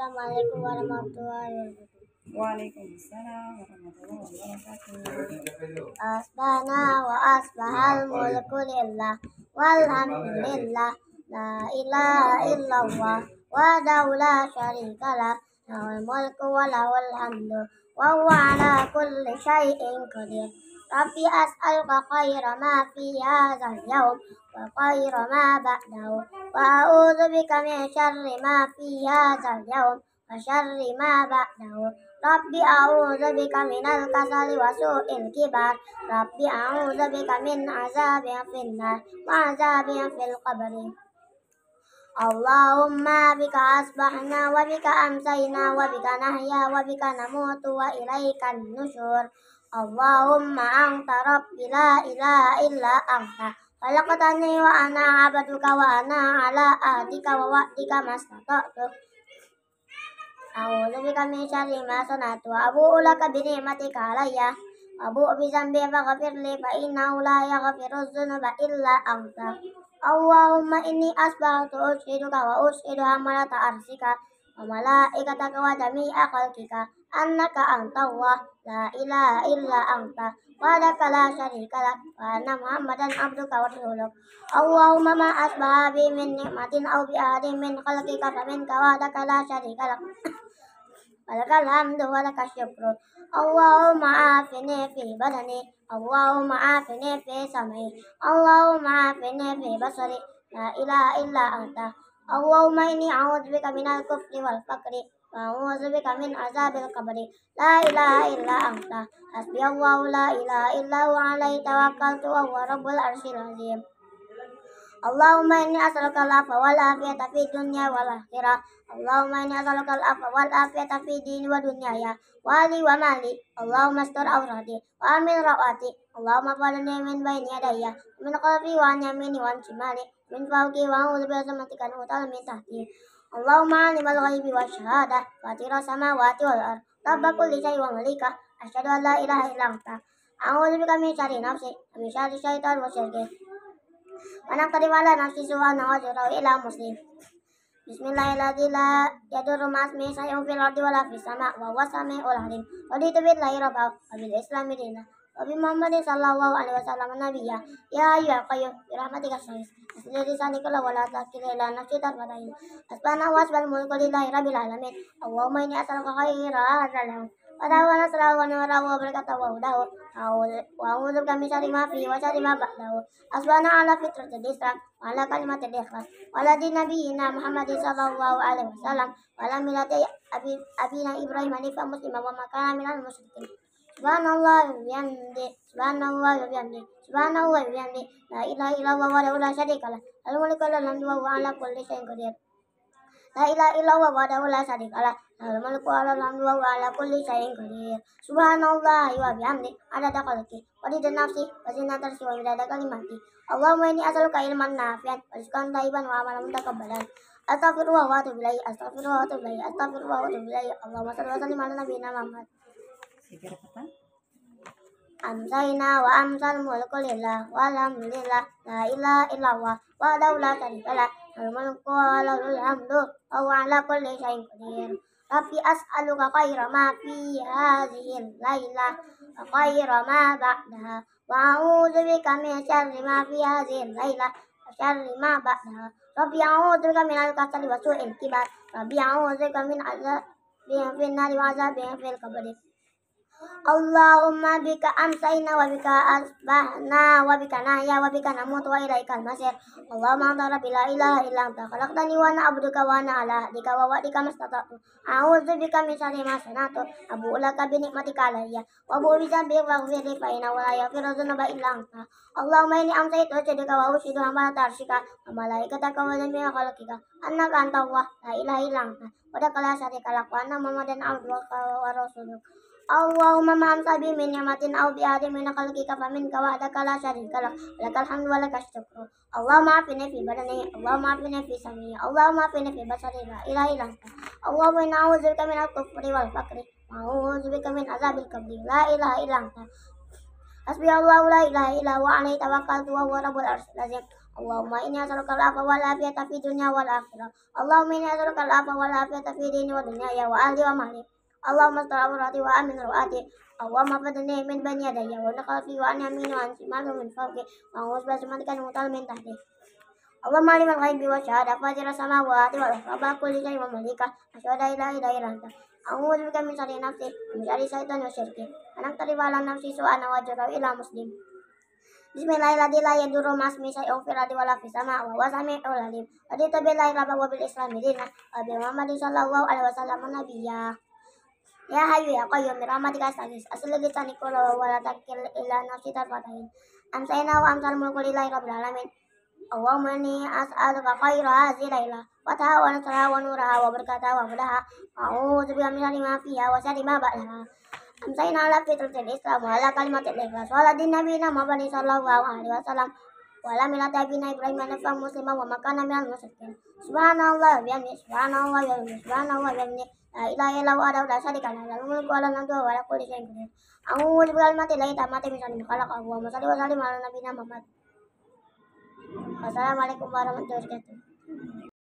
السلام عليكم ورحمة الله وبركاته وعليكم السلام ورحمة الله وبركاته أصبحنا وأصبح الملك لله والحمد لله لا إله إلا الله وحده لا شريك له له الملك وله الحمد وهو على كل شيء قدير ربي أسألك خير ما في هذا اليوم وخير ما بعده وأعوذ بك من شر ما في هذا اليوم وشر ما بعده ربي أعوذ بك من الكسل وسوء الكبر ربي أعوذ بك من عذاب في النار وعذاب في القبر اللهم بك أصبحنا وبك أمسينا وبك نحيا وبك نموت وإليك النشور Allahumma anta rabbi la ilaha illa anta khalaqtani wa ana abaduka wa ana ala ahdika wa wa'dika mastata'tu A'udzu bika min syarri ma sanatu abu'u laka bi ni'matika alayya abu'u bi fa ghafir li fa innahu la yaghfiru dhunuba illa anta Allahumma inni asbahtu ushiduka wa ushidu amalata arsika wa malaikataka wa jami'a khalqika أنك أنت الله لا إله إلا أنت وحدك لا شريك لك وأن محمدا عبدك ورسولك اللهم ما أصبح بي من نعمة أو بأحد من خلقك فمنك وحدك لا شريك لك ولك الحمد ولك الشكر اللهم عافني في بدني اللهم عافني في سمعي اللهم عافني في بصري لا إله إلا أنت Allahumma inni a'udzubika minal kufri wal faqri wa a'udzubika min azabil qabri la ilaha illa anta hasbi Allahu la ilaha illa huwa alaihi tawakkaltu wa huwa rabbul arsyil azim Allahumma inni as'aluka al-afwa wal afiyata fi dunya wal akhirah Allahumma inni as'aluka al-afwa wal afiyata fi dini wa dunyaya wa li wa mali Allahumma astur awrati wa amin rawati Allahumma falani min bayni yadayya min qalbi wa an yamini wa an shimali min fawqi wa matikan hutan min Allahumma alimal ghaibi wasyhadah fatira samawati wal ard rabba kulli syai'in wa malika asyhadu an la ilaha illa anta a'udzu bika min syarri nafsi wa min syarri syaitan wa syirki wa naqdi wala nafsi su'an wa ajra ila muslim Bismillahirrahmanirrahim. La yadurru ma'asmi syai'un fil ardi wala fis sama' wa huwa samiul alim. Wabi Muhammad sallallahu alaihi wasallam nabi ya ya ayyuhal qayyum bi rahmatika sa'is asli kalau wala tak kira ila nafsi tarfatain asbana wa asbal mulku lillahi rabbil alamin allahumma inni as'aluka khayra hadzal pada wala tawana salawan wa rawa barakata wa hudahu wa a'udzu kami cari wa syarri ma asbana ala fitratil islam wala kalimat kalimatil ikhlas wala di nabi nabiyina muhammad sallallahu alaihi wasallam wa milati abina ibrahim muslima wa makana milan muslimah Subhanallah bihamdi, subhanallah bihamdi, subhanallah bihamdi, la ilaha wa kulli La ilaha kulli Subhanallah wa bihamdi, Ada khalqi, wa rida nafsi, wa zinata arshi wa kalimati. Allahumma inni as'aluka ilman nafi'an, wa rizqan taiban wa tak mutakabbalan. Astaghfirullah wa atubu ilaih, astaghfirullah wa atubu ilaih, astaghfirullah wa atubu ilaih. Allahumma shalli wa Muhammad amzaina wa amzal mulku lillah walhamdulillah la ila illallah wa daulah syarikalah al mulku wa lalul hamdu wa ala kulli syai'in qadir tapi as'aluka khaira ma fi hadhihi lailah wa khaira ma ba'daha wa a'udhu bika min syarri ma fi hadhihi lailah wa syarri ma ba'daha Rabbi a'udhu bika min al-kasali wa su'il kibar Rabbi a'udhu bika min min al nari wa azabin kibar Allahumma bika amsayna wa bika asbahna wa bika nahya wa bika namutu wa al masir. Allahumma anta rabbi la ilaha illa anta khalaqtani wa ana abduka wa ana ala ahdika wa wa'dika mastata'tu. A'udzu bika min syarri ma sanatu. Abu'u laka bi ni'matika alayya wa abu'u bi dhanbi faghfir li fa wa la yaghfiru dhunuba illa anta. Allahumma inni amsaytu wajhaka wa ushidu tarshika wa malaikataka wa jami'a khalqika. Annaka anta Allah la ilaha illa anta. Wa dakala syarika lak wa anna Muhammadan abduka wa rasuluk. Allahumma maham sabi min yamatin au bi adi min akhluki kafa min kawa ada kala syarin kala lakal hamd wa lakas syukru Allahumma afi nafi badani Allahumma afi nafi sami Allahumma afi nafi basari la Allahumma inna awuz bika min al-kufri wal fakri awuz bika min azabil kabri la ilahi ilanka Hasbi la ilah wa alaih tawakal tuwa wa rabul arsul Allahumma inni as'aluka al-afwa wal afiyata fi dunya wal akhirah Allahumma inni as'aluka al-afwa wal afiyata fi dini wa dunya wa ahli wa Allahumma salli ala Muhammad wa amin wa adi Allah maafkan dan amin bani ada ya wana kalau fi wana amin wana fi malu min fawki wana mutal min tahdi Allah maafkan dan amin wa syahadah fadil rasala wa adi wa lakabah kulih jari wa malika asyadah ilah ilah juga mencari nafsi, mencari syaitan yang syirik. Anak tadi walau nafsi suah nawa jauh ilah muslim. Bismillahirrahmanirrahim. Yang dulu mas misai orang firad di walau kita sama awak sama orang lain. Tadi tapi lahir apa wabil Islam di sana. Abi Muhammad Insyaallah Nabi ya. Ya hayu ya kau yang beramat kau sanis asal lebih sanis wala takil ilah nasi tak patahin antai nawa antar mukulin lagi kau beralamin awam as alu kau kau ira zirila patah wala salah wala rah wala berkata wala mudah awu tapi ya wasa lima bala antai nala fitur jenis lah wala kalimat lekas wala dinamina mabani salawat wala salam wala milata abina ibrahim anafa muslima wa makana minal musyrikin subhanallah wa bihamdihi subhanallah ya bihamdihi subhanallah wa bihamdihi la ilaha illallah la syarika lahu lahu mulku wa lahu hamdu wa wala kulli syai'in qadir a'udzu billahi minasy syaithanir rajim bismillahir rahmanir rahim qala allahumma salli wa sallim ala nabiyyina muhammad assalamualaikum warahmatullahi wabarakatuh